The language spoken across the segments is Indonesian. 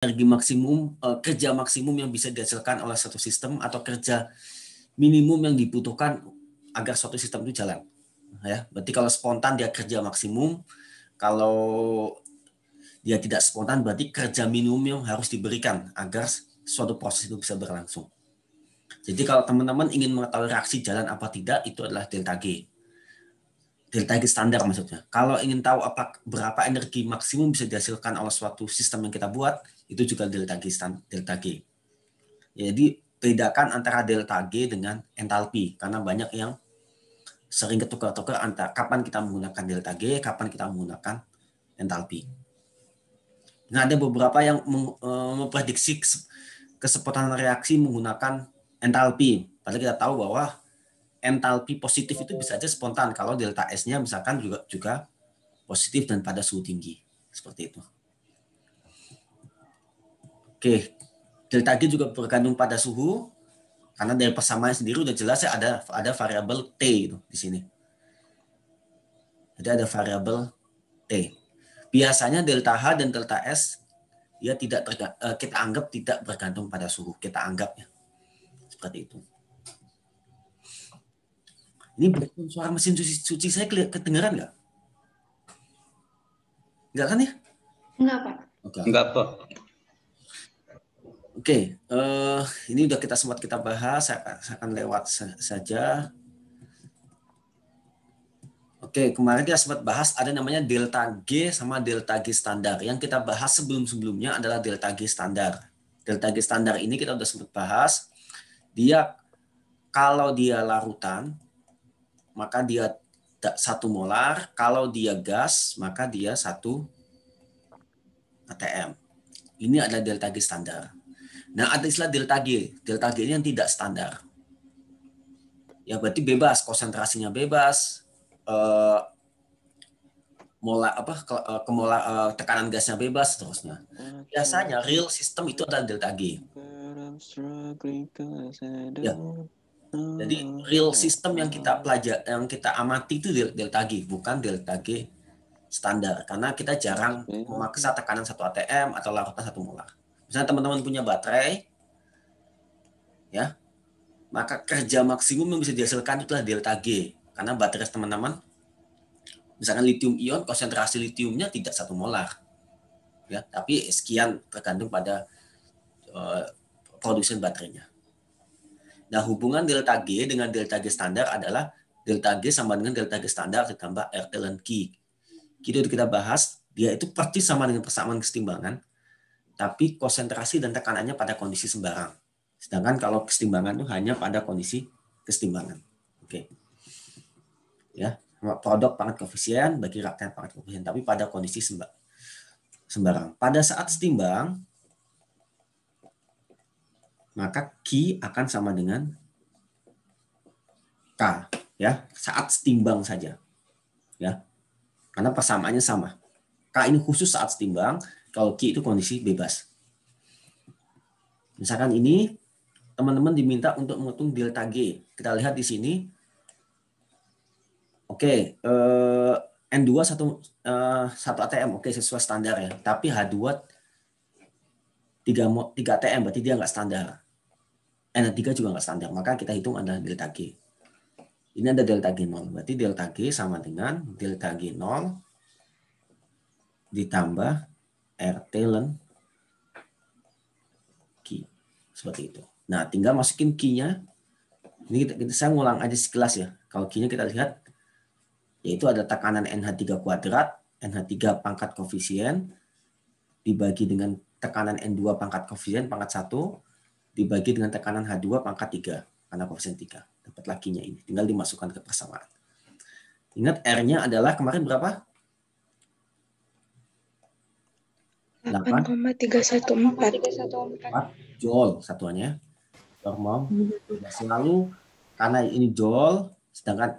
energi maksimum uh, kerja maksimum yang bisa dihasilkan oleh satu sistem atau kerja minimum yang dibutuhkan agar suatu sistem itu jalan ya berarti kalau spontan dia kerja maksimum kalau dia tidak spontan berarti kerja minimum yang harus diberikan agar suatu proses itu bisa berlangsung jadi kalau teman-teman ingin mengetahui reaksi jalan apa tidak itu adalah delta G Delta G standar maksudnya. Kalau ingin tahu apa berapa energi maksimum bisa dihasilkan oleh suatu sistem yang kita buat, itu juga delta G delta G. Jadi bedakan antara delta G dengan entalpi karena banyak yang sering ketukar-tukar antara kapan kita menggunakan delta G, kapan kita menggunakan entalpi. Nah, ada beberapa yang eh, memprediksi kesempatan reaksi menggunakan entalpi. Padahal kita tahu bahwa entalpi positif itu bisa aja spontan kalau delta S-nya misalkan juga juga positif dan pada suhu tinggi seperti itu. Oke, delta G juga bergantung pada suhu karena dari persamaan sendiri udah jelas ya ada ada variabel T itu di sini. Jadi ada variabel T. Biasanya delta H dan delta S ya tidak eh, kita anggap tidak bergantung pada suhu, kita anggapnya seperti itu. Ini suara mesin cuci, cuci saya kedengaran nggak? Nggak kan ya? Nggak, Pak. Okay. Nggak, Pak. Oke, okay. uh, eh, ini udah kita sempat kita bahas, saya, saya akan lewat saja. Oke, okay, kemarin kita sempat bahas ada namanya delta G sama delta G standar. Yang kita bahas sebelum-sebelumnya adalah delta G standar. Delta G standar ini kita sudah sempat bahas. Dia kalau dia larutan, maka dia satu molar. Kalau dia gas, maka dia satu ATM. Ini adalah delta G standar. Nah, ada istilah delta G. Delta G ini yang tidak standar. Ya, berarti bebas, konsentrasinya bebas, eh, mola apa ke, eh, ke mola, eh, tekanan gasnya bebas terusnya Biasanya real system itu adalah delta G. Ya. Jadi hmm. real sistem yang kita pelajari, yang kita amati itu delta G, bukan delta G standar. Karena kita jarang memaksa tekanan satu ATM atau larutan satu molar. Misalnya teman-teman punya baterai, ya, maka kerja maksimum yang bisa dihasilkan itulah delta G. Karena baterai teman-teman, misalkan lithium ion, konsentrasi lithiumnya tidak satu molar, ya, tapi sekian tergantung pada uh, produsen baterainya. Nah, hubungan delta G dengan delta G standar adalah delta G sama dengan delta G standar ditambah R ln Q. Kita kita bahas, dia itu persis sama dengan persamaan kesetimbangan, tapi konsentrasi dan tekanannya pada kondisi sembarang. Sedangkan kalau kesetimbangan itu hanya pada kondisi kesetimbangan. Oke. Okay. Ya, produk pangkat koefisien bagi rakyat pangkat koefisien, tapi pada kondisi sembarang. Pada saat setimbang, maka Q akan sama dengan K ya saat setimbang saja ya karena persamaannya sama K ini khusus saat setimbang kalau Q itu kondisi bebas misalkan ini teman-teman diminta untuk menghitung delta G kita lihat di sini Oke, okay, eh, N2 satu eh, satu ATM, oke okay, sesuai standar ya. Tapi H2 3, 3 TM berarti dia nggak standar. n 3 juga nggak standar, maka kita hitung adalah delta G. Ini ada delta G0, berarti delta G sama dengan delta G0 ditambah R ln Q. Seperti itu. Nah, tinggal masukin Q-nya. Ini kita, kita, saya ngulang aja sekilas ya. Kalau Q-nya kita lihat, yaitu ada tekanan NH3 kuadrat, NH3 pangkat koefisien, dibagi dengan tekanan N2 pangkat koefisien pangkat 1 dibagi dengan tekanan H2 pangkat 3 karena koefisien 3. Dapat lakinya ini. Tinggal dimasukkan ke persamaan. Ingat R-nya adalah kemarin berapa? 8,314 joule satuannya. Normal. Selalu karena ini joule sedangkan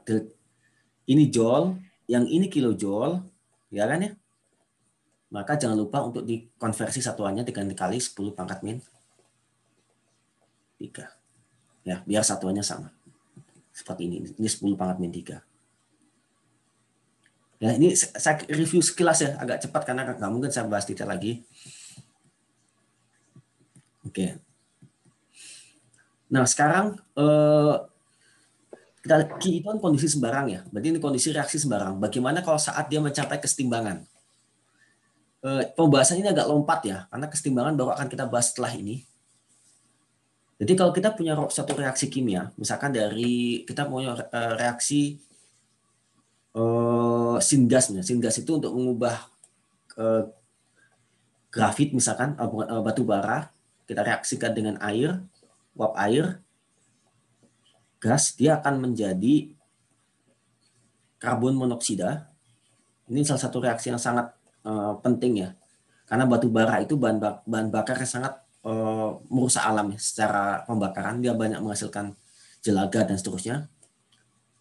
ini joule, yang ini kilojoule, ya kan ya? maka jangan lupa untuk dikonversi satuannya dengan dikali 10 pangkat min 3. Ya, biar satuannya sama. Seperti ini, ini 10 pangkat min 3. Ya, ini saya review sekilas ya, agak cepat karena nggak mungkin saya bahas detail lagi. Oke. Nah, sekarang eh, kita itu kondisi sembarang ya. Berarti ini kondisi reaksi sembarang. Bagaimana kalau saat dia mencapai kesetimbangan? Eh, pembahasan ini agak lompat ya, karena kesetimbangan baru akan kita bahas setelah ini. Jadi kalau kita punya satu reaksi kimia, misalkan dari kita punya eh, reaksi eh, sindas sindas itu untuk mengubah eh, grafit misalkan eh, batu bara, kita reaksikan dengan air, uap air, gas, dia akan menjadi karbon monoksida. Ini salah satu reaksi yang sangat Eh, penting ya. Karena batu bara itu bahan, bak bahan bakar sangat uh, merusak alam ya. secara pembakaran dia banyak menghasilkan jelaga dan seterusnya.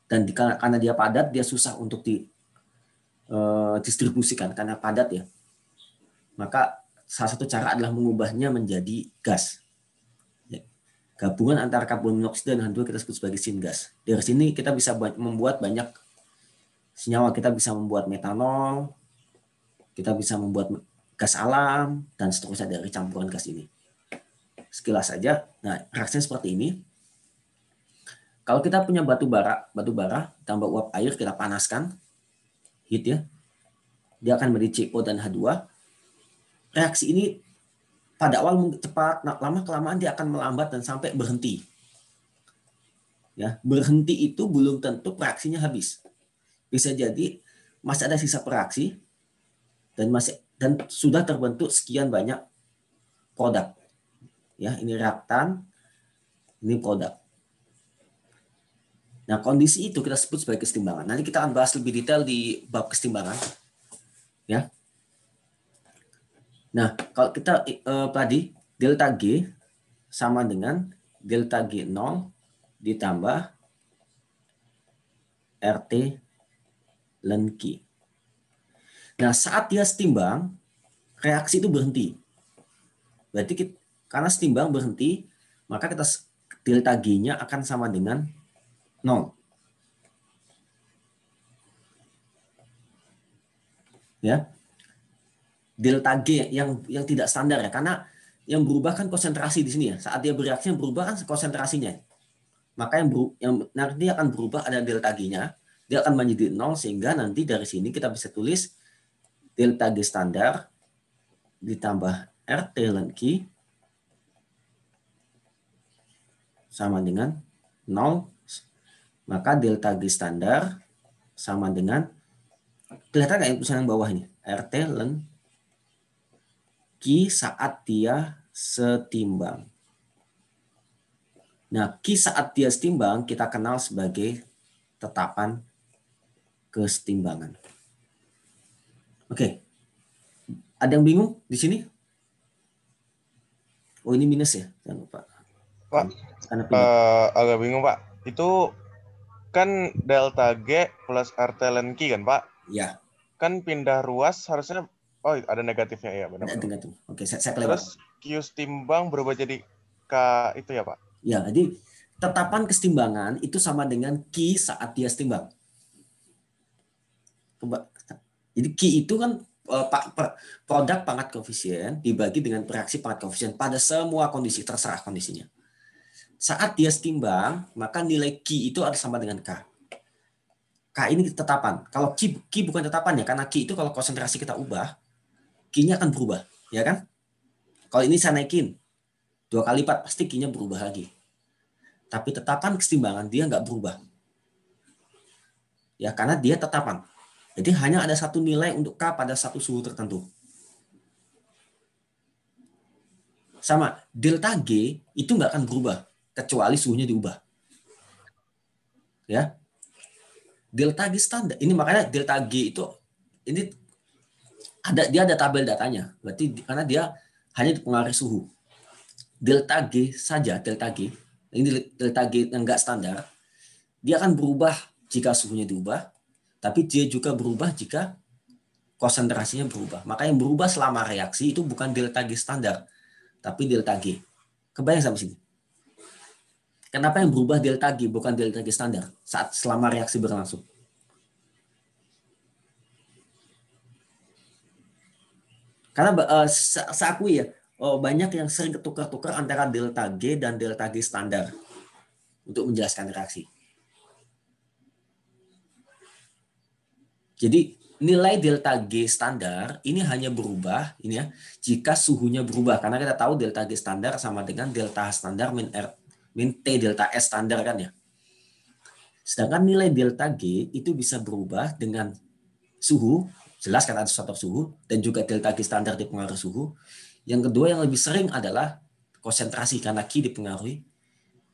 Dan di, karena dia padat dia susah untuk di uh, distribusikan karena padat ya. Maka salah satu cara adalah mengubahnya menjadi gas. Ya. Gabungan antara karbon monoksida dan h kita sebut sebagai gas Dari sini kita bisa membuat banyak senyawa. Kita bisa membuat metanol, kita bisa membuat gas alam dan seterusnya dari campuran gas ini. Sekilas saja. Nah, reaksinya seperti ini. Kalau kita punya batu bara, batu bara tambah uap air kita panaskan, heat ya, dia akan menjadi CO dan H2. Reaksi ini pada awal cepat, nah, lama kelamaan dia akan melambat dan sampai berhenti. Ya, berhenti itu belum tentu reaksinya habis. Bisa jadi masih ada sisa reaksi, dan masih dan sudah terbentuk sekian banyak produk. Ya, ini reaktan, ini produk. Nah, kondisi itu kita sebut sebagai kesetimbangan. Nanti kita akan bahas lebih detail di bab kesetimbangan. Ya. Nah, kalau kita eh, tadi delta G sama dengan delta G0 ditambah RT lengki. Nah, saat dia setimbang, reaksi itu berhenti. Berarti kita, karena setimbang berhenti, maka kita delta G-nya akan sama dengan 0. Ya. Delta G yang yang tidak standar ya, karena yang berubah kan konsentrasi di sini ya. Saat dia bereaksi yang berubah kan konsentrasinya. Maka yang beru, yang nanti akan berubah ada delta G-nya, dia akan menjadi 0 sehingga nanti dari sini kita bisa tulis delta G standar ditambah RT ln sama dengan 0. Maka delta G standar sama dengan, kelihatan nggak tulisan yang bawah ini? RT ln Q saat dia setimbang. Nah, Q saat dia setimbang kita kenal sebagai tetapan kesetimbangan. Oke. Ada yang bingung di sini? Oh, ini minus ya. Jangan lupa. Pak, uh, agak bingung, Pak. Itu kan delta G plus RT ln Q kan, Pak? Iya. Kan pindah ruas harusnya oh, ada negatifnya ya, benar. Negatif, negatif. Oke, saya, saya Terus Q timbang berubah jadi K itu ya, Pak? Ya, jadi tetapan kestimbangan itu sama dengan Q saat dia setimbang. Coba jadi Ki itu kan eh, produk pangkat koefisien dibagi dengan reaksi pangkat koefisien pada semua kondisi terserah kondisinya. Saat dia setimbang, maka nilai Q itu ada sama dengan K. K ini tetapan. Kalau Q, Q bukan tetapan ya, karena Q itu kalau konsentrasi kita ubah, Q-nya akan berubah, ya kan? Kalau ini saya naikin, dua kali lipat, pasti Q-nya berubah lagi. Tapi tetapan kesetimbangan dia nggak berubah. Ya, karena dia tetapan jadi hanya ada satu nilai untuk K pada satu suhu tertentu. Sama, delta G itu nggak akan berubah, kecuali suhunya diubah. Ya, delta G standar. Ini makanya delta G itu ini ada dia ada tabel datanya. Berarti karena dia hanya dipengaruhi suhu. Delta G saja, delta G. Ini delta G yang nggak standar, dia akan berubah jika suhunya diubah, tapi dia juga berubah jika konsentrasinya berubah. Maka yang berubah selama reaksi itu bukan delta G standar, tapi delta G. Kebayang sampai sini? Kenapa yang berubah delta G bukan delta G standar saat selama reaksi berlangsung? Karena uh, eh, saya akui ya, oh, banyak yang sering ketukar-tukar antara delta G dan delta G standar untuk menjelaskan reaksi. Jadi nilai delta G standar ini hanya berubah ini ya jika suhunya berubah karena kita tahu delta G standar sama dengan delta H standar min R min T delta S standar kan ya. Sedangkan nilai delta G itu bisa berubah dengan suhu, jelas ada kan suatu suhu dan juga delta G standar dipengaruhi suhu. Yang kedua yang lebih sering adalah konsentrasi karena Q dipengaruhi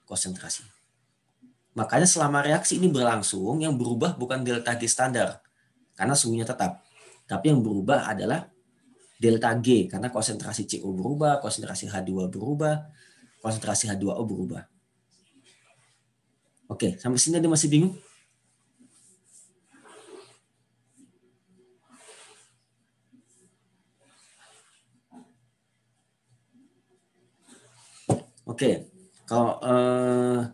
konsentrasi. Makanya selama reaksi ini berlangsung yang berubah bukan delta G standar, karena suhunya tetap. Tapi yang berubah adalah delta G karena konsentrasi CO berubah, konsentrasi H2 berubah, konsentrasi H2O berubah. Oke, sampai sini ada masih bingung? Oke, kalau uh,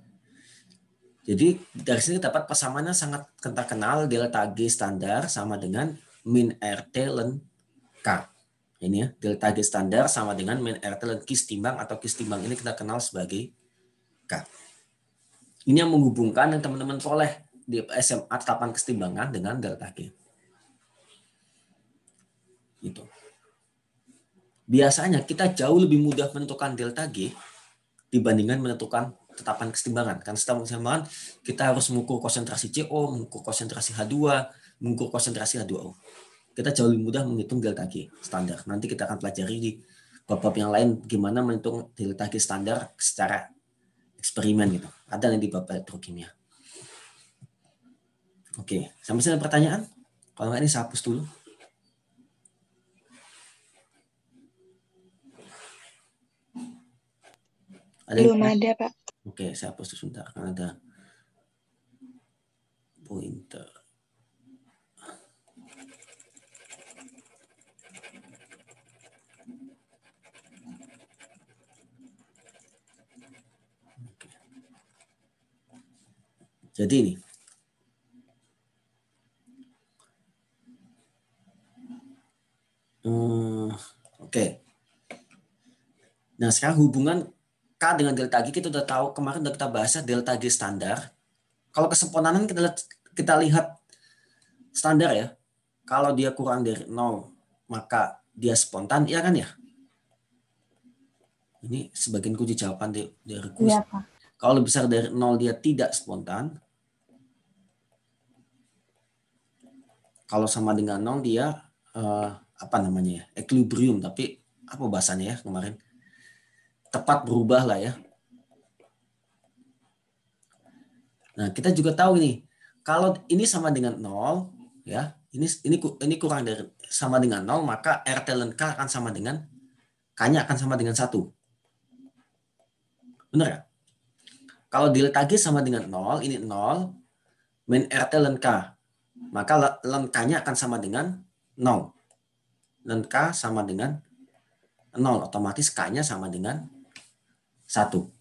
jadi dari sini dapat persamaannya sangat kental kenal delta G standar sama dengan min RT len K. Ini ya, delta G standar sama dengan min RT len kis timbang atau kis timbang ini kita kenal sebagai K. Ini yang menghubungkan yang teman-teman soleh di SMA tetapan kesetimbangan dengan delta G. Itu. Biasanya kita jauh lebih mudah menentukan delta G dibandingkan menentukan ketetapan kesetimbangan. Kan ketetapan kesetimbangan kita harus mengukur konsentrasi CO, mengukur konsentrasi H2, mengukur konsentrasi H2O. Kita jauh lebih mudah menghitung delta G standar. Nanti kita akan pelajari di bab-bab yang lain gimana menghitung delta G standar secara eksperimen gitu. Ada nanti bapak bab elektrokimia. Oke, sampai sini pertanyaan? Kalau nggak ini saya hapus dulu. Ada Belum ada, Pak. Oke, saya hapus sebentar karena ada pointer. Jadi ini Hmm, Oke. Okay. Nah, sekarang hubungan K dengan delta G kita udah tahu kemarin udah kita bahas ya, delta G standar. Kalau kesempurnaan kan kita lihat, kita lihat standar ya. Kalau dia kurang dari 0 maka dia spontan ya kan ya? Ini sebagian kunci jawaban dari, dari kuis. Iya, Kalau lebih besar dari 0 dia tidak spontan. Kalau sama dengan 0 dia uh, apa namanya ya? Equilibrium tapi apa bahasanya ya kemarin? tepat berubah lah ya. Nah, kita juga tahu nih, kalau ini sama dengan nol ya, ini ini ini kurang dari sama dengan nol maka R talent K akan sama dengan K-nya akan sama dengan satu. Benar ya? Kalau delta G sama dengan nol ini nol min R talent K. Maka lengkanya akan sama dengan nol. Len K sama dengan nol otomatis K-nya sama dengan satu.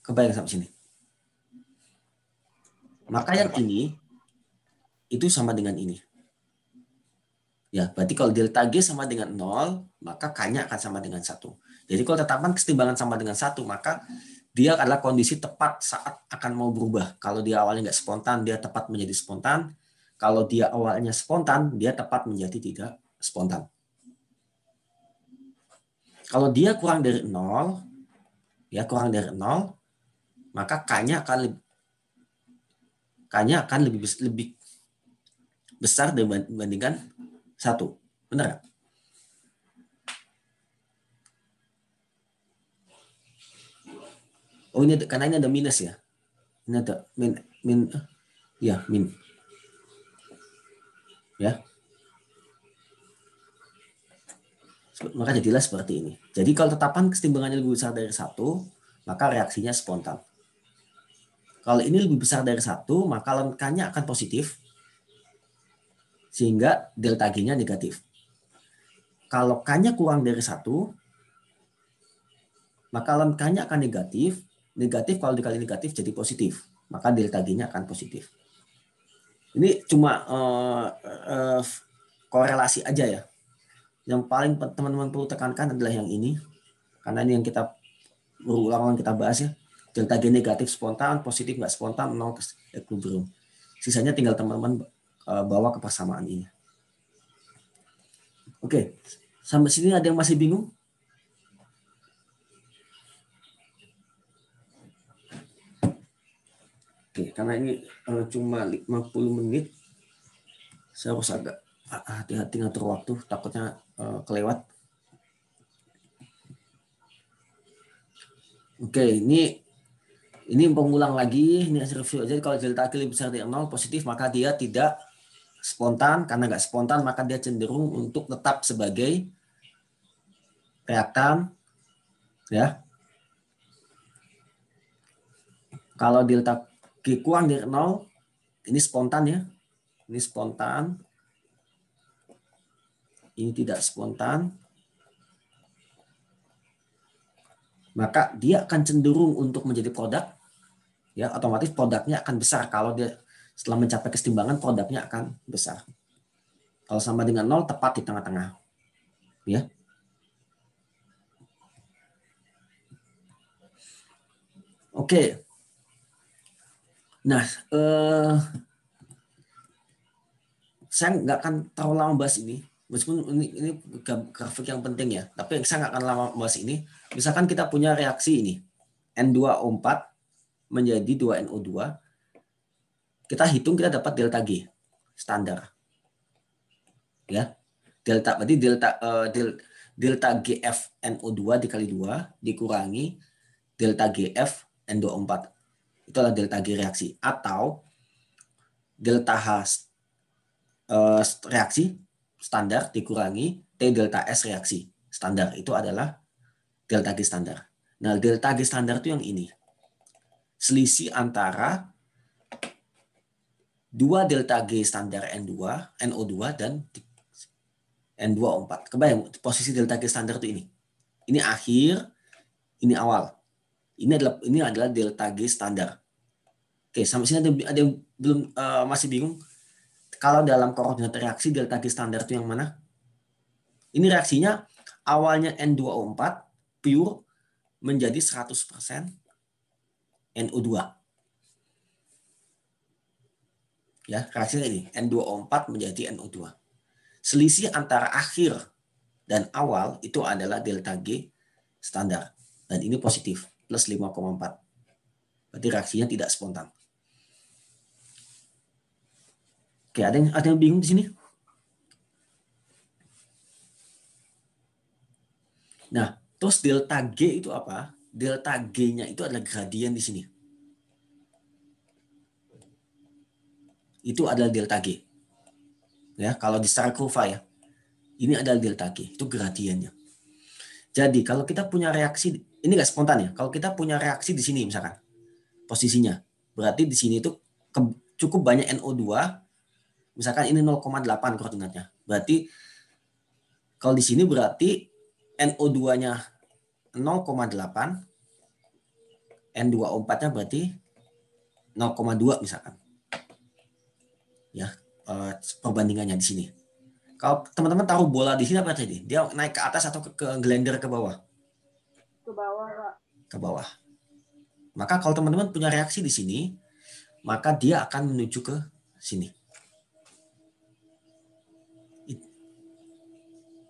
Kebayang sampai sini. Maka yang ini itu sama dengan ini. Ya, berarti kalau delta G sama dengan 0, maka K-nya akan sama dengan satu. Jadi kalau tetapan kesetimbangan sama dengan satu maka dia adalah kondisi tepat saat akan mau berubah. Kalau dia awalnya nggak spontan, dia tepat menjadi spontan. Kalau dia awalnya spontan, dia tepat menjadi tidak spontan. Kalau dia kurang dari 0, ya kurang dari nol maka k-nya akan lebih k-nya akan lebih lebih besar dibandingkan satu benar oh ini karena ini ada minus ya ini ada min min eh, ya min ya maka jadilah seperti ini. Jadi kalau tetapan kesetimbangannya lebih besar dari satu, maka reaksinya spontan. Kalau ini lebih besar dari satu, maka lengkanya akan positif, sehingga delta G-nya negatif. Kalau K-nya kurang dari satu, maka lengkanya akan negatif. Negatif kalau dikali negatif jadi positif, maka delta G-nya akan positif. Ini cuma uh, uh, korelasi aja ya yang paling teman-teman perlu tekankan adalah yang ini karena ini yang kita berulang-ulang kita bahas ya delta G negatif spontan positif nggak spontan nol equilibrium sisanya tinggal teman-teman e, bawa ke persamaan ini oke sampai sini ada yang masih bingung oke karena ini e, cuma 50 menit saya harus agak Ah, ah, hati-hati ngatur waktu takutnya eh, kelewat oke ini ini pengulang lagi ini hasil review aja kalau delta lebih besar dari nol positif maka dia tidak spontan karena nggak spontan maka dia cenderung untuk tetap sebagai reaktan ya kalau delta G kurang dari nol ini spontan ya ini spontan ini tidak spontan, maka dia akan cenderung untuk menjadi produk, ya otomatis produknya akan besar kalau dia setelah mencapai kesetimbangan produknya akan besar. Kalau sama dengan nol tepat di tengah-tengah, ya. Oke. Nah, eh, saya nggak akan terlalu lama bahas ini meskipun ini, ini grafik yang penting ya, tapi saya nggak akan lama bahas ini. Misalkan kita punya reaksi ini, N2O4 menjadi 2NO2, kita hitung kita dapat delta G standar. Ya. Delta berarti delta uh, del, delta GF NO2 dikali dua dikurangi delta GF N2O4. Itu adalah delta G reaksi atau delta H uh, reaksi standar dikurangi T delta S reaksi standar. Itu adalah delta G standar. Nah, delta G standar itu yang ini. Selisih antara 2 delta G standar N2, NO2 dan n 2 o 4 Kebayang posisi delta G standar itu ini. Ini akhir, ini awal. Ini adalah ini adalah delta G standar. Oke, sampai sini ada, ada yang belum uh, masih bingung? kalau dalam koordinat reaksi delta G standar itu yang mana? Ini reaksinya awalnya N2O4 pure menjadi 100% NO2. Ya, reaksi ini N2O4 menjadi NO2. Selisih antara akhir dan awal itu adalah delta G standar. Dan ini positif, plus 5,4. Berarti reaksinya tidak spontan. Oke, ada yang ada yang bingung di sini? Nah, terus delta G itu apa? Delta G-nya itu adalah gradien di sini. Itu adalah delta G. Ya, kalau di secara kurva ya. Ini adalah delta G, itu gradiennya. Jadi, kalau kita punya reaksi, ini nggak spontan ya, kalau kita punya reaksi di sini misalkan, posisinya, berarti di sini itu cukup banyak NO2 Misalkan ini 0,8 koordinatnya. Berarti kalau di sini berarti NO2-nya 0,8, n 2 o 4 nya berarti 0,2 misalkan. Ya, eh, perbandingannya di sini. Kalau teman-teman tahu bola di sini apa tadi? Dia naik ke atas atau ke, glender ke bawah? Ke bawah, Pak. Ke bawah. Maka kalau teman-teman punya reaksi di sini, maka dia akan menuju ke sini.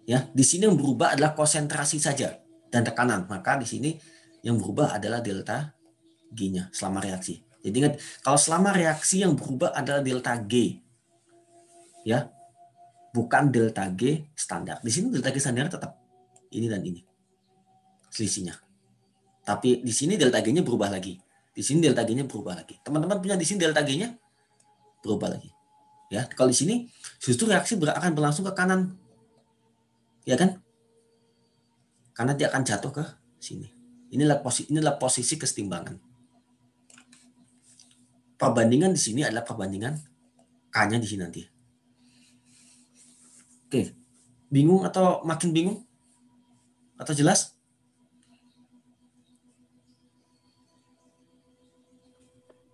Ya, di sini yang berubah adalah konsentrasi saja dan tekanan. Maka di sini yang berubah adalah delta G-nya selama reaksi. Jadi ingat, kalau selama reaksi yang berubah adalah delta G. Ya. Bukan delta G standar. Di sini delta G standar tetap ini dan ini. Selisihnya. Tapi di sini delta G-nya berubah lagi. Di sini delta G-nya berubah lagi. Teman-teman punya di sini delta G-nya berubah lagi. Ya, kalau di sini justru reaksi akan berlangsung ke kanan ya kan? Karena dia akan jatuh ke sini. Inilah posisi inilah posisi kesetimbangan. Perbandingan di sini adalah perbandingan K-nya di sini nanti. Oke. Bingung atau makin bingung? Atau jelas?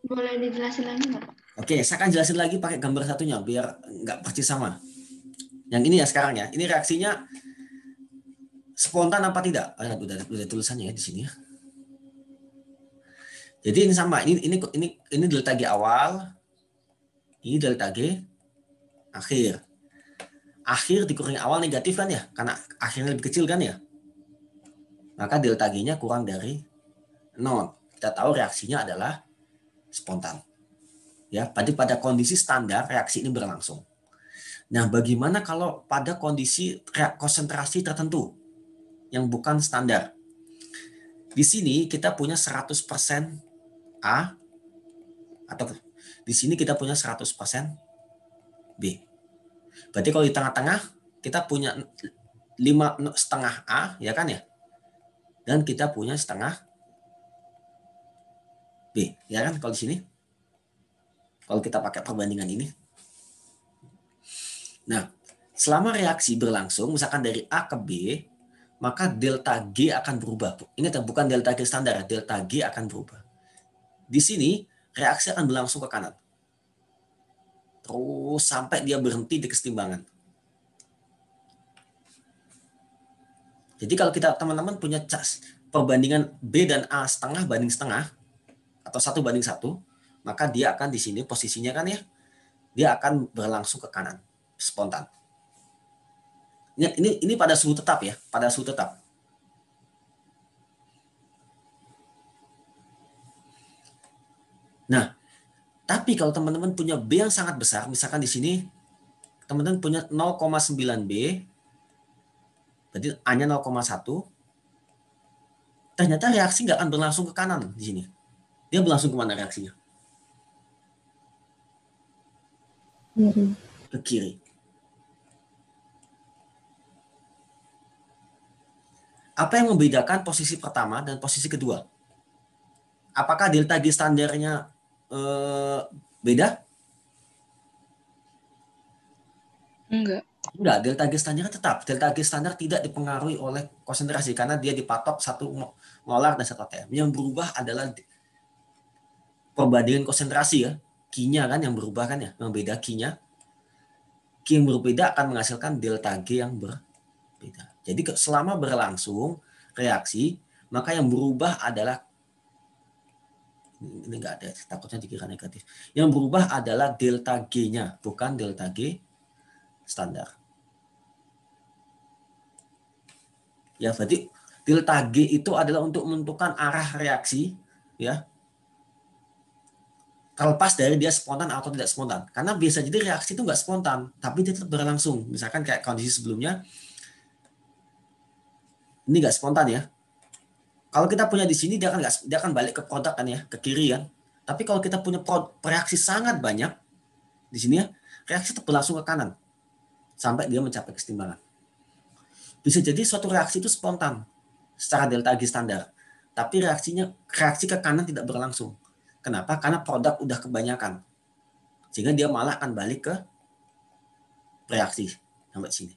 Boleh dijelasin lagi nggak? Oke, saya akan jelasin lagi pakai gambar satunya biar nggak persis sama. Yang ini ya sekarang ya. Ini reaksinya spontan apa tidak? ada ah, udah, udah tulisannya ya di sini ya. Jadi ini sama, ini ini ini ini delta G awal, ini delta G akhir. Akhir dikurangi awal negatif kan ya? Karena akhirnya lebih kecil kan ya? Maka delta G-nya kurang dari nol Kita tahu reaksinya adalah spontan. Ya, pada pada kondisi standar reaksi ini berlangsung. Nah, bagaimana kalau pada kondisi konsentrasi tertentu yang bukan standar? Di sini kita punya 100% A atau di sini kita punya 100% B. Berarti kalau di tengah-tengah kita punya 5 setengah A, ya kan ya? Dan kita punya setengah B, ya kan kalau di sini? Kalau kita pakai perbandingan ini. Nah, selama reaksi berlangsung, misalkan dari A ke B, maka delta G akan berubah. Ini ya, bukan delta G standar, delta G akan berubah. Di sini, reaksi akan berlangsung ke kanan. Terus sampai dia berhenti di kesetimbangan. Jadi kalau kita teman-teman punya cas perbandingan B dan A setengah banding setengah, atau satu banding satu, maka dia akan di sini posisinya kan ya, dia akan berlangsung ke kanan spontan. Ini, ini, ini pada suhu tetap ya, pada suhu tetap. Nah, tapi kalau teman-teman punya B yang sangat besar, misalkan di sini teman-teman punya 0,9B, berarti A-nya 0,1, ternyata reaksi nggak akan berlangsung ke kanan di sini. Dia berlangsung kemana reaksinya? Mm-hmm. Ke kiri. apa yang membedakan posisi pertama dan posisi kedua? Apakah delta G standarnya eh, beda? Enggak. Enggak, delta G standar tetap. Delta G standar tidak dipengaruhi oleh konsentrasi karena dia dipatok satu molar dan satu atm. Yang berubah adalah perbandingan konsentrasi ya. Kinya kan yang berubah kan ya, yang beda kinya. yang berbeda akan menghasilkan delta G yang berbeda. Jadi selama berlangsung reaksi, maka yang berubah adalah ini enggak ada takutnya dikira negatif. Yang berubah adalah delta G-nya, bukan delta G standar. Ya, berarti delta G itu adalah untuk menentukan arah reaksi, ya. Terlepas dari dia spontan atau tidak spontan. Karena biasa jadi reaksi itu enggak spontan, tapi dia tetap berlangsung. Misalkan kayak kondisi sebelumnya ini nggak spontan ya kalau kita punya di sini dia akan gak, dia akan balik ke produk kan ya ke kiri kan tapi kalau kita punya reaksi sangat banyak di sini ya reaksi langsung ke kanan sampai dia mencapai kesetimbangan bisa jadi suatu reaksi itu spontan secara delta G standar tapi reaksinya reaksi ke kanan tidak berlangsung kenapa karena produk udah kebanyakan sehingga dia malah akan balik ke reaksi sampai sini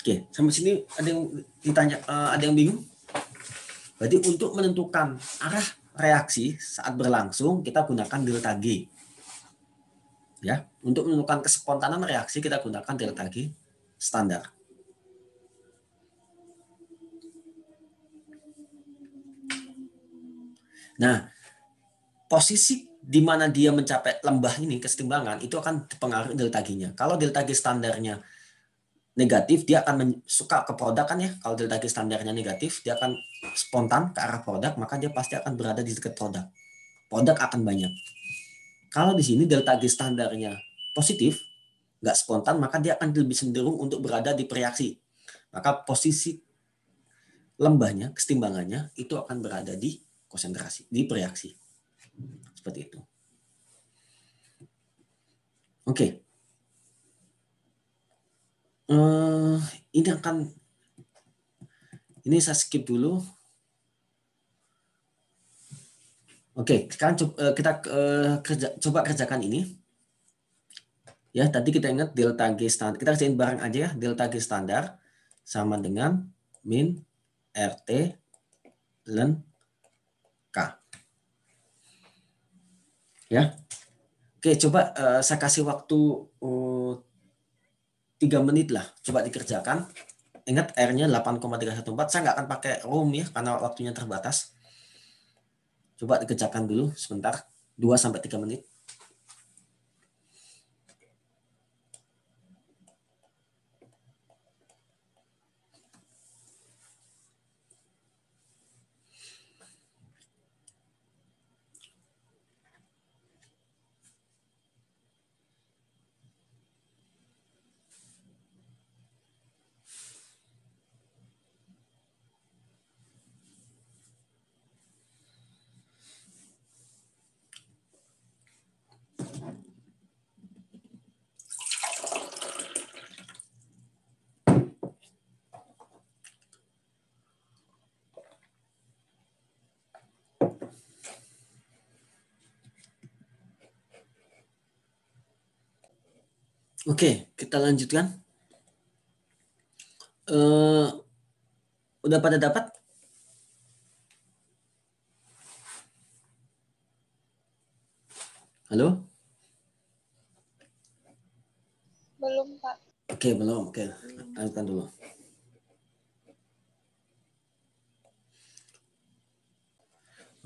Oke, sampai sini ada yang ditanya, eh, ada yang bingung? Berarti untuk menentukan arah reaksi saat berlangsung kita gunakan delta G. Ya, untuk menentukan kespontanan reaksi kita gunakan delta G standar. Nah, posisi di mana dia mencapai lembah ini kesetimbangan itu akan dipengaruhi delta G-nya. Kalau delta G standarnya negatif dia akan suka ke produk kan ya kalau delta Q standarnya negatif dia akan spontan ke arah produk maka dia pasti akan berada di dekat produk produk akan banyak kalau di sini delta G standarnya positif nggak spontan maka dia akan lebih cenderung untuk berada di periaksi maka posisi lembahnya kesetimbangannya itu akan berada di konsentrasi di periaksi seperti itu oke okay uh, ini akan ini saya skip dulu. Oke, okay, sekarang eh, kita eh, kerja, coba kerjakan ini. Ya, tadi kita ingat delta G standar. Kita kerjain bareng aja ya, delta G standar sama dengan min RT len K. Ya. Oke, coba uh, saya kasih waktu uh, tiga menit lah coba dikerjakan. Ingat R-nya 8,314. Saya nggak akan pakai room ya karena waktunya terbatas. Coba dikerjakan dulu sebentar. 2 sampai tiga menit. Oke, kita lanjutkan. Uh, udah pada dapat? Halo? Belum, Pak. Oke, belum. Oke, lanjutkan dulu.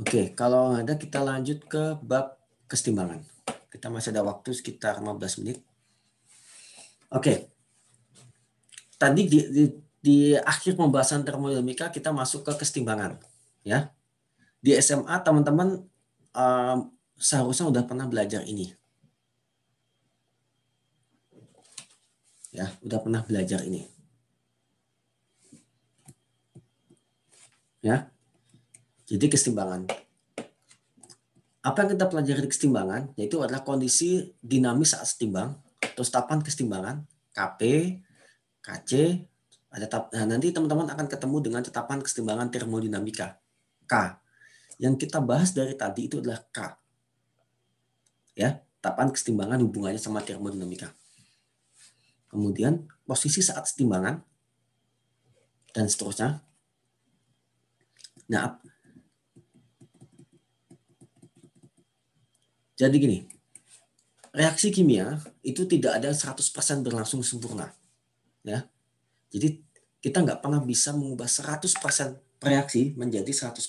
Oke, kalau ada kita lanjut ke bab kestimbangan. Kita masih ada waktu sekitar 15 menit. Oke. Tadi di, di, di akhir pembahasan termodinamika kita masuk ke kesetimbangan, ya. Di SMA teman-teman um, seharusnya udah pernah belajar ini. Ya, udah pernah belajar ini. Ya. Jadi kesetimbangan. Apa yang kita pelajari di kesetimbangan yaitu adalah kondisi dinamis saat setimbang terus tapan kesetimbangan KP, KC, ada tap, nah nanti teman-teman akan ketemu dengan tetapan kesetimbangan termodinamika K. Yang kita bahas dari tadi itu adalah K. Ya, tetapan kesetimbangan hubungannya sama termodinamika. Kemudian posisi saat setimbangan dan seterusnya. Nah, jadi gini, reaksi kimia itu tidak ada 100% berlangsung sempurna. Ya. Jadi kita nggak pernah bisa mengubah 100% reaksi menjadi 100%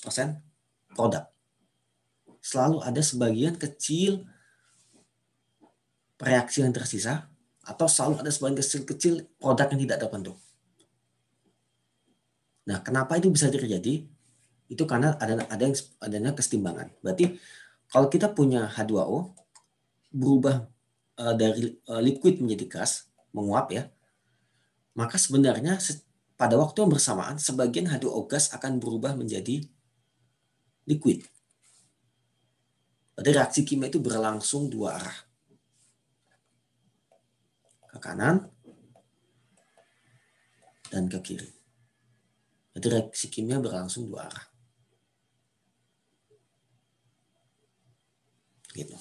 produk. Selalu ada sebagian kecil reaksi yang tersisa atau selalu ada sebagian kecil-kecil produk yang tidak terbentuk. Nah, kenapa itu bisa terjadi? Itu karena ada ada yang adanya kesetimbangan. Berarti kalau kita punya H2O, berubah uh, dari uh, liquid menjadi gas, menguap ya, maka sebenarnya pada waktu yang bersamaan sebagian H2O gas akan berubah menjadi liquid. Jadi reaksi kimia itu berlangsung dua arah. Ke kanan dan ke kiri. Jadi reaksi kimia berlangsung dua arah. Gitu.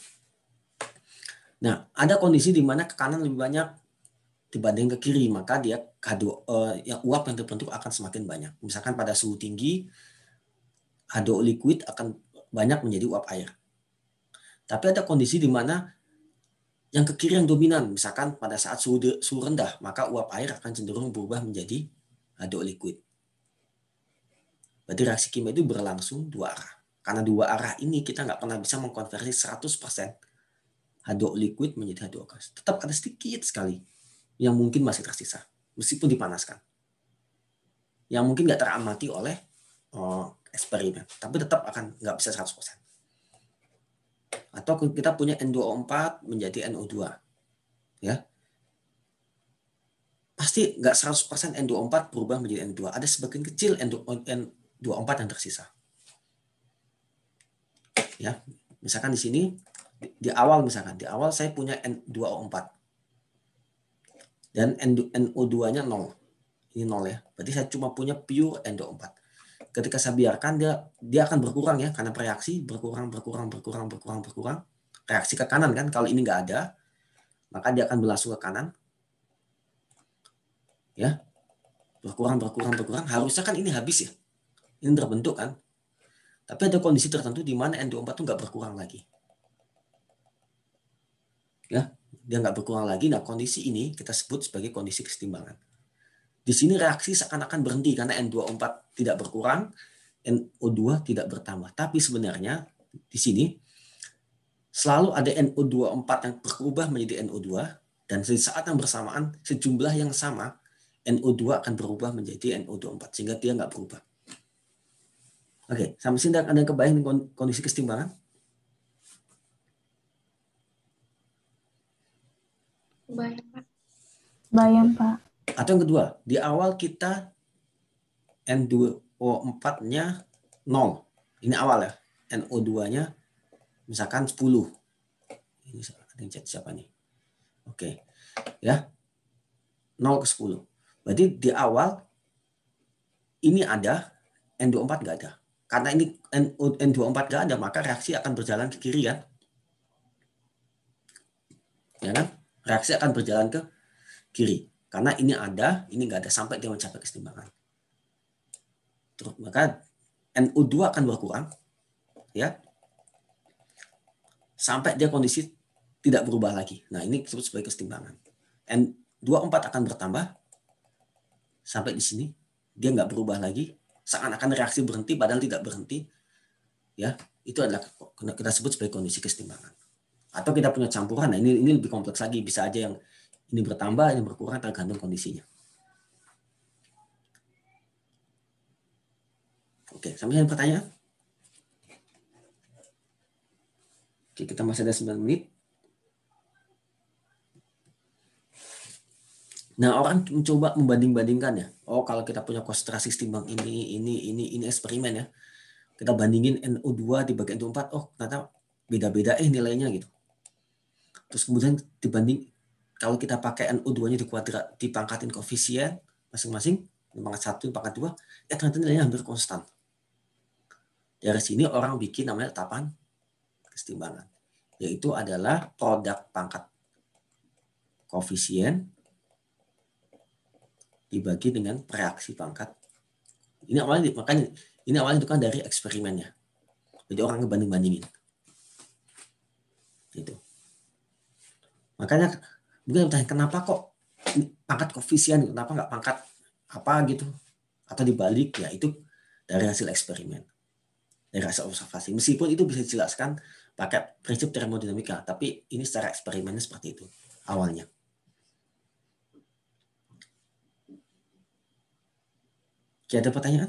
Nah, ada kondisi di mana ke kanan lebih banyak dibanding ke kiri, maka dia uh, eh, yang uap yang terbentuk akan semakin banyak. Misalkan pada suhu tinggi, h 2 liquid akan banyak menjadi uap air. Tapi ada kondisi di mana yang ke kiri yang dominan, misalkan pada saat suhu, de, suhu rendah, maka uap air akan cenderung berubah menjadi h 2 liquid. Berarti reaksi kimia itu berlangsung dua arah. Karena dua arah ini kita nggak pernah bisa mengkonversi 100% h 2 liquid menjadi h 2 gas. Tetap ada sedikit sekali yang mungkin masih tersisa, meskipun dipanaskan. Yang mungkin nggak teramati oleh oh, eksperimen, tapi tetap akan nggak bisa 100%. Atau kita punya N2O4 menjadi NO2. Ya. Pasti nggak 100% N2O4 berubah menjadi N2. Ada sebagian kecil N2O4 yang tersisa. Ya, misalkan di sini di awal misalkan di awal saya punya N2O4 dan NO2-nya 0. Ini nol ya. Berarti saya cuma punya pure NO4. Ketika saya biarkan dia dia akan berkurang ya karena reaksi berkurang berkurang berkurang berkurang berkurang. Reaksi ke kanan kan kalau ini nggak ada maka dia akan berlangsung ke kanan. Ya. Berkurang berkurang berkurang harusnya kan ini habis ya. Ini terbentuk kan. Tapi ada kondisi tertentu di mana NO4 itu nggak berkurang lagi ya dia nggak berkurang lagi. Nah kondisi ini kita sebut sebagai kondisi kesetimbangan. Di sini reaksi seakan-akan berhenti karena n 2 o 4 tidak berkurang, NO2 tidak bertambah. Tapi sebenarnya di sini selalu ada NO24 yang berubah menjadi NO2 dan di saat yang bersamaan sejumlah yang sama NO2 akan berubah menjadi NO24 sehingga dia nggak berubah. Oke, sampai sini ada yang kebayang kondisi kesetimbangan? Bayam, Pak. Bayam, Pak. Atau yang kedua, di awal kita n 2 o 4 nya 0. Ini awal ya. NO2-nya misalkan 10. Ini ada yang chat siapa nih? Oke. Ya. 0 ke 10. Berarti di awal ini ada, NO4 nggak ada. Karena ini NO24 nggak ada, maka reaksi akan berjalan ke kiri kan? Ya kan? reaksi akan berjalan ke kiri. Karena ini ada, ini nggak ada sampai dia mencapai keseimbangan. Terus maka NO2 akan berkurang ya. Sampai dia kondisi tidak berubah lagi. Nah, ini disebut sebagai keseimbangan. N24 akan bertambah sampai di sini dia nggak berubah lagi, seakan-akan reaksi berhenti padahal tidak berhenti. Ya, itu adalah kita sebut sebagai kondisi keseimbangan atau kita punya campuran nah ini ini lebih kompleks lagi bisa aja yang ini bertambah ini berkurang tergantung kondisinya oke sampai yang pertanyaan oke kita masih ada 9 menit Nah, orang mencoba membanding-bandingkan ya. Oh, kalau kita punya konsentrasi timbang ini, ini, ini, ini eksperimen ya. Kita bandingin NO2 dibagi NO4, oh ternyata beda-beda eh nilainya gitu. Terus kemudian dibanding kalau kita pakai NO2-nya di kuadrat, dipangkatin koefisien masing-masing, pangkat satu, pangkat dua, ya ternyata nilainya hampir konstan. Dari sini orang bikin namanya tapan kesetimbangan, yaitu adalah produk pangkat koefisien dibagi dengan reaksi pangkat. Ini awalnya makanya ini awalnya itu kan dari eksperimennya. Jadi orang ngebanding-bandingin. Gitu. Makanya mungkin bertanya kenapa kok pangkat koefisien, gitu? kenapa nggak pangkat apa gitu atau dibalik ya itu dari hasil eksperimen dari hasil observasi meskipun itu bisa dijelaskan pakai prinsip termodinamika tapi ini secara eksperimennya seperti itu awalnya Oke, ada pertanyaan?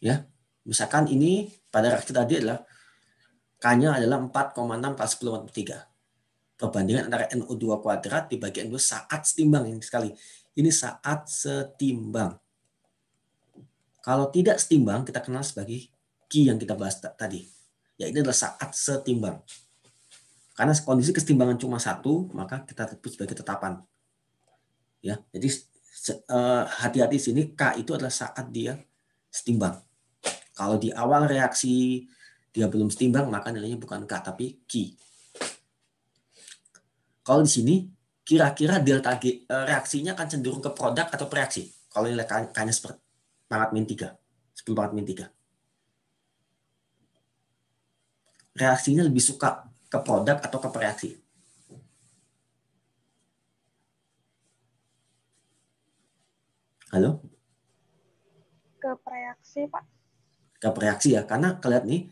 Ya, misalkan ini pada rakit tadi adalah K-nya adalah 4,6 pas 10 Perbandingan antara NO2 kuadrat dibagi NO2 saat setimbang ini sekali. Ini saat setimbang. Kalau tidak setimbang, kita kenal sebagai Q yang kita bahas tadi. Ya, ini adalah saat setimbang. Karena kondisi kesetimbangan cuma satu, maka kita sebut sebagai tetapan. Ya, jadi eh, hati-hati sini K itu adalah saat dia setimbang. Kalau di awal reaksi dia belum setimbang, maka nilainya bukan K, tapi Ki. Kalau di sini, kira-kira delta G, e, reaksinya akan cenderung ke produk atau preaksi. Kalau nilai K-nya seperti pangkat min 3, sebelum pangkat min 3. Reaksinya lebih suka ke produk atau ke preaksi. Halo? Ke preaksi Pak gak bereaksi ya karena kalian nih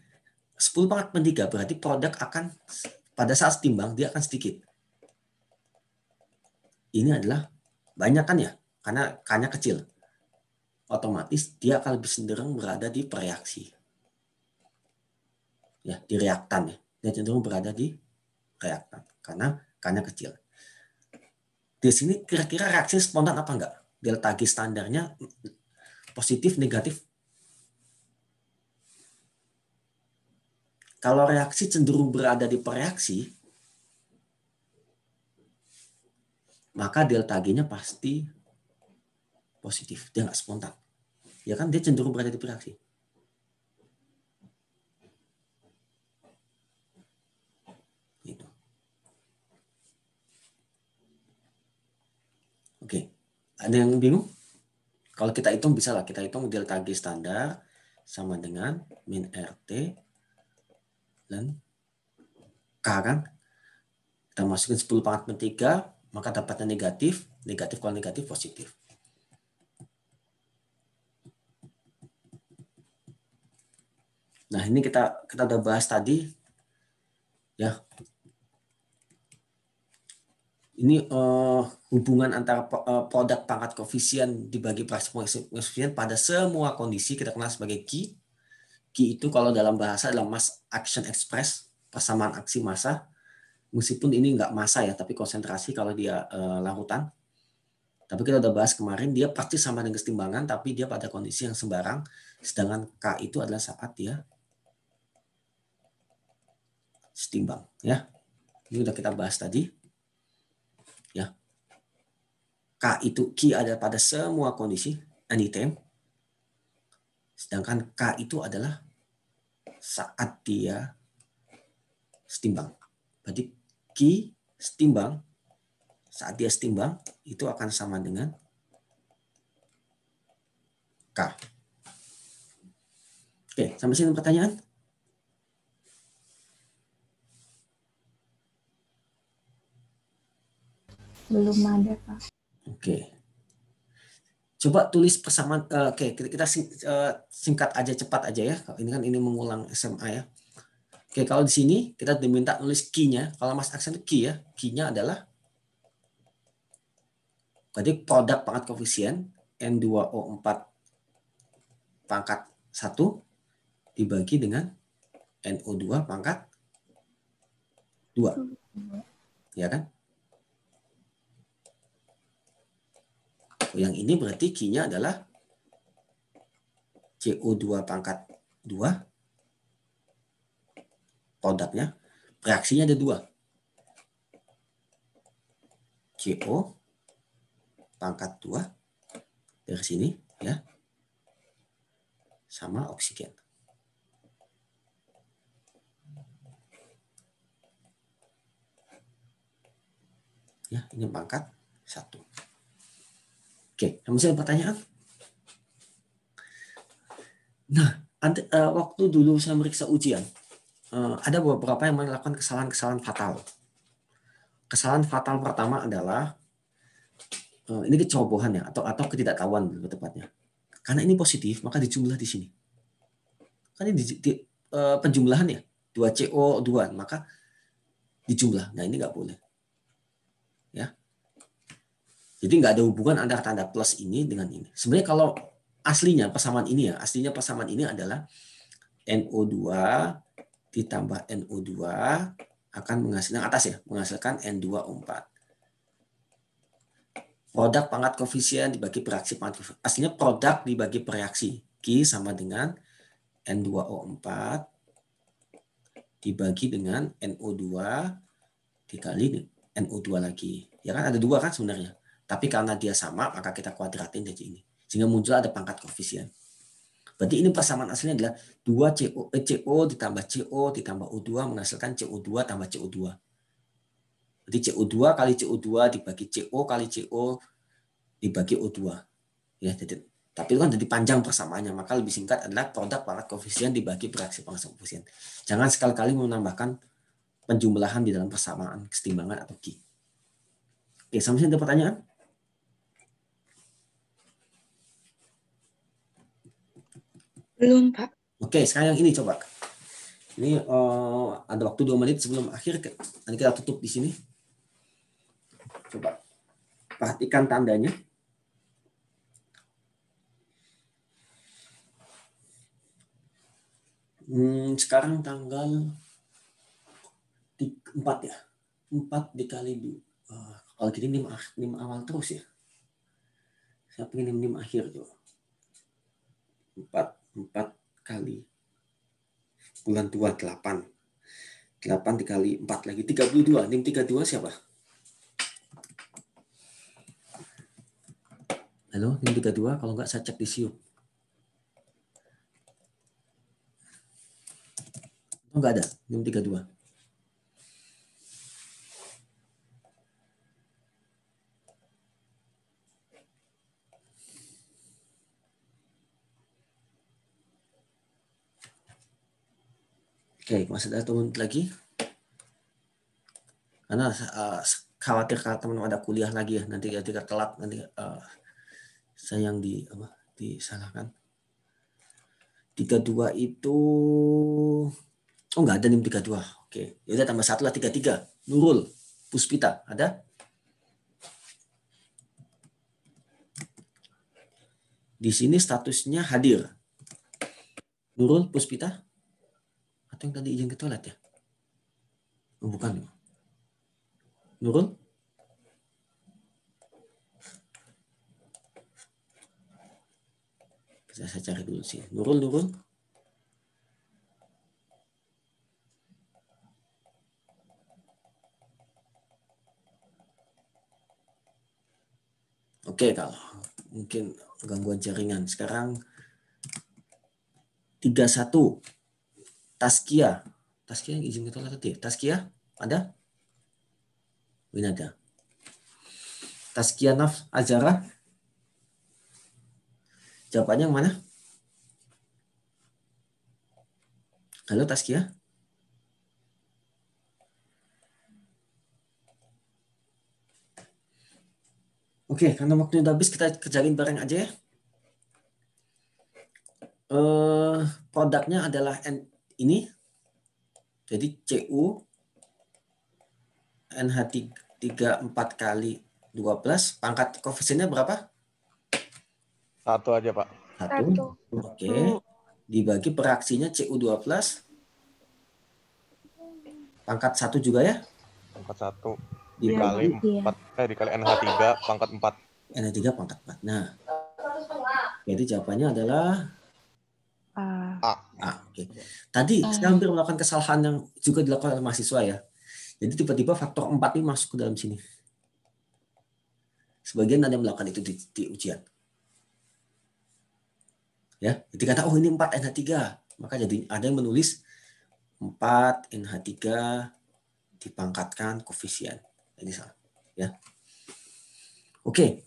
10 pangkat per 3 berarti produk akan pada saat timbang dia akan sedikit. Ini adalah banyak kan ya karena kanya kecil. Otomatis dia akan lebih cenderung berada di pereaksi. Ya, di reaktan ya. Dia cenderung berada di reaktan karena kanya kecil. Di sini kira-kira reaksi spontan apa enggak? Delta G standarnya positif, negatif, Kalau reaksi cenderung berada di pereaksi, maka delta G-nya pasti positif. Dia nggak spontan. Ya kan dia cenderung berada di pereaksi. Gitu. Oke, ada yang bingung? Kalau kita hitung bisa lah, kita hitung delta G standar sama dengan min RT dan sekarang kita masukin 10 pangkat per 3, maka dapatnya negatif, negatif kalau negatif positif. Nah, ini kita kita udah bahas tadi ya. Ini uh, hubungan antara uh, produk pangkat koefisien dibagi praksis koefisien pada semua kondisi kita kenal sebagai Q Ki itu kalau dalam bahasa adalah mass action express, persamaan aksi massa. Meskipun ini nggak massa ya, tapi konsentrasi kalau dia e, larutan. Tapi kita udah bahas kemarin, dia pasti sama dengan kesetimbangan, tapi dia pada kondisi yang sembarang. Sedangkan K itu adalah saat dia setimbang. Ya, ini udah kita bahas tadi. Ya, K itu Ki ada pada semua kondisi, anytime Sedangkan K itu adalah saat dia setimbang. Berarti Ki setimbang, saat dia setimbang, itu akan sama dengan K. Oke, sampai sini pertanyaan? Belum ada, Pak. Oke coba tulis persamaan uh, oke okay, kita sing, uh, singkat aja cepat aja ya ini kan ini mengulang SMA ya oke okay, kalau di sini kita diminta nulis key-nya kalau Mas aksen itu key ya key-nya adalah berarti produk pangkat koefisien N2O4 pangkat 1 dibagi dengan NO2 pangkat 2 hmm. ya kan Yang ini berarti Q-nya adalah CO2 pangkat 2 produknya. Reaksinya ada dua. CO pangkat 2 dari sini ya sama oksigen. Ya, ini pangkat 1. Oke, kamu pertanyaan? Nah, ada, uh, waktu dulu saya meriksa ujian, uh, ada beberapa yang melakukan kesalahan-kesalahan fatal. Kesalahan fatal pertama adalah uh, ini kecobohan ya atau atau ketidaktahuan lebih tepatnya. Karena ini positif, maka dijumlah di sini. Kan ini di, di, uh, penjumlahan ya, 2CO2, maka dijumlah. Nah, ini nggak boleh. Ya, jadi nggak ada hubungan antara tanda plus ini dengan ini. Sebenarnya kalau aslinya persamaan ini ya, aslinya persamaan ini adalah NO2 ditambah NO2 akan menghasilkan atas ya, menghasilkan N2O4. Produk pangkat koefisien dibagi bereaksi pangkat koefisien. Aslinya produk dibagi bereaksi. Q sama dengan N2O4 dibagi dengan NO2 dikali NO2 lagi. Ya kan ada dua kan sebenarnya. Tapi karena dia sama, maka kita kuadratin jadi ini. Sehingga muncul ada pangkat koefisien. Berarti ini persamaan aslinya adalah 2CO, eh, CO ditambah CO ditambah O2 menghasilkan CO2 tambah CO2. Jadi CO2 kali CO2 dibagi CO kali CO dibagi O2. Ya, jadi, tapi itu kan jadi panjang persamaannya, maka lebih singkat adalah produk pangkat koefisien dibagi beraksi pangkat koefisien. Jangan sekali-kali menambahkan penjumlahan di dalam persamaan kesetimbangan atau G. Oke, sampai sini ada pertanyaan? Belum, Pak. Oke, sekarang yang ini coba. Ini uh, ada waktu dua menit sebelum akhir, nanti kita tutup di sini. Coba perhatikan tandanya. Hmm, sekarang tanggal 4 ya. 4 dikali di, Uh, eh, kalau gini 5, 5 ah- awal terus ya. Saya pengen 5 akhir tuh. 4 4 kali bulan 2 8. 8 dikali 4 lagi 32. NIM 32 siapa? Halo, NIM 32 kalau enggak saya cek di SIUP. Oh, enggak ada NIM 32. Oke, masih ada teman lagi? Karena uh, khawatir kalau teman-teman ada kuliah lagi ya, nanti ketika telat nanti uh, sayang di apa, disalahkan. 32 itu oh nggak ada nih tiga dua. Oke, ya udah tambah satu lah tiga tiga. Nurul Puspita, ada? Di sini statusnya hadir. Nurul Puspita? atau yang tadi izin ke toilet ya? Oh, bukan ya? Nurul? Bisa saya cari dulu sih. Nurul, Nurul? Oke, kalau mungkin gangguan jaringan. Sekarang 31 Taskia. Taskia izin kita ya? ketolakatif. Taskia ada? Winaga. Taskia naf azara. Jawabannya yang mana? Halo Taskia? Oke, karena waktunya udah habis, kita kerjain bareng aja ya. Uh, produknya adalah ini jadi CU NH3 4 kali 12 pangkat koefisiennya berapa? Satu aja Pak. Satu. Satu. Oke. Okay. Hmm. Dibagi peraksinya CU12 pangkat satu juga ya? Pangkat satu dikali iya. empat eh dikali NH3 pangkat 4. NH3 pangkat 4. Nah. Jadi jawabannya adalah A. Ah, A ah, okay. Ya. Tadi A. Ah. saya hampir melakukan kesalahan yang juga dilakukan oleh mahasiswa ya. Jadi tiba-tiba faktor 4 ini masuk ke dalam sini. Sebagian ada yang melakukan itu di, di ujian. Ya, jadi kata oh ini 4 NH3, maka jadi ada yang menulis 4 NH3 dipangkatkan koefisien. Nah, ini salah, ya. Oke.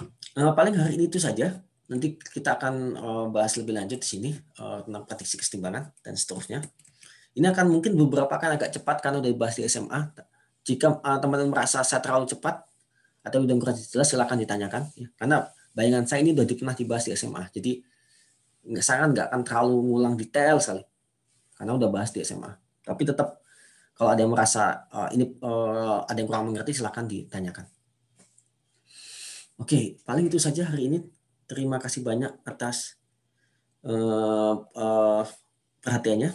Okay. Nah, eh, paling hari ini itu saja. Nanti kita akan eh, bahas lebih lanjut di sini eh, tentang prediksi kesetimbangan dan seterusnya. Ini akan mungkin beberapa kan agak cepat karena udah dibahas di SMA. Jika eh, teman-teman merasa saya terlalu cepat atau udah kurang jelas silakan ditanyakan ya. Karena bayangan saya ini udah pernah dibahas di SMA. Jadi saya kan nggak akan terlalu ngulang detail sekali karena udah bahas di SMA. Tapi tetap kalau ada yang merasa ini ada yang kurang mengerti silakan ditanyakan. Oke, paling itu saja hari ini terima kasih banyak atas uh, uh, perhatiannya.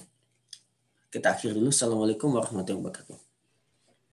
Kita akhiri dulu. Assalamualaikum warahmatullahi wabarakatuh.